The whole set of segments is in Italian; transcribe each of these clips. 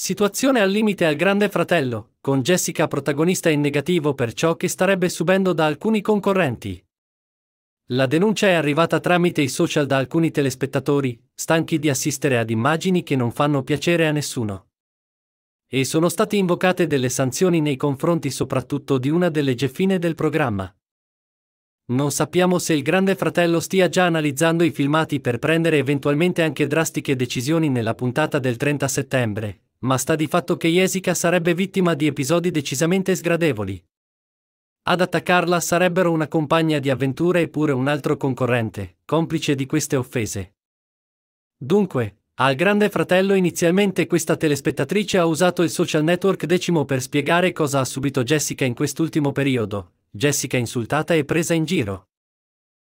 Situazione al limite al Grande Fratello, con Jessica protagonista in negativo per ciò che starebbe subendo da alcuni concorrenti. La denuncia è arrivata tramite i social da alcuni telespettatori, stanchi di assistere ad immagini che non fanno piacere a nessuno. E sono state invocate delle sanzioni nei confronti soprattutto di una delle geffine del programma. Non sappiamo se il Grande Fratello stia già analizzando i filmati per prendere eventualmente anche drastiche decisioni nella puntata del 30 settembre, ma sta di fatto che Jessica sarebbe vittima di episodi decisamente sgradevoli. Ad attaccarla sarebbero una compagna di avventure e pure un altro concorrente, complice di queste offese. Dunque, al Grande Fratello inizialmente questa telespettatrice ha usato il social network decimo per spiegare cosa ha subito Jessica in quest'ultimo periodo, Jessica insultata e presa in giro.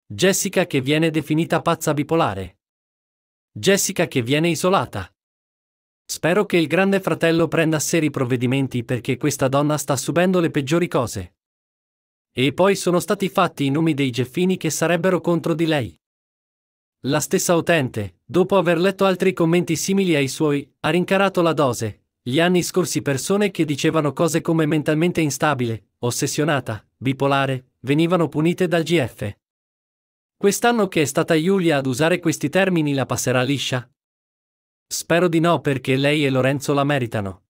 Jessica che viene definita pazza bipolare. Jessica che viene isolata. Spero che il grande fratello prenda seri provvedimenti perché questa donna sta subendo le peggiori cose. E poi sono stati fatti i nomi dei Geffini che sarebbero contro di lei. La stessa utente, dopo aver letto altri commenti simili ai suoi, ha rincarato la dose. Gli anni scorsi persone che dicevano cose come mentalmente instabile, ossessionata, bipolare, venivano punite dal GF. Quest'anno che è stata Giulia ad usare questi termini la passerà liscia, Spero di no perché lei e Lorenzo la meritano.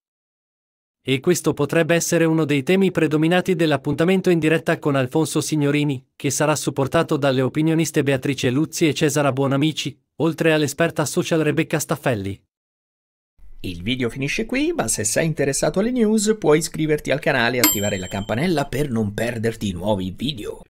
E questo potrebbe essere uno dei temi predominati dell'appuntamento in diretta con Alfonso Signorini, che sarà supportato dalle opinioniste Beatrice Luzzi e Cesara Buonamici, oltre all'esperta social Rebecca Staffelli. Il video finisce qui, ma se sei interessato alle news puoi iscriverti al canale e attivare la campanella per non perderti nuovi video.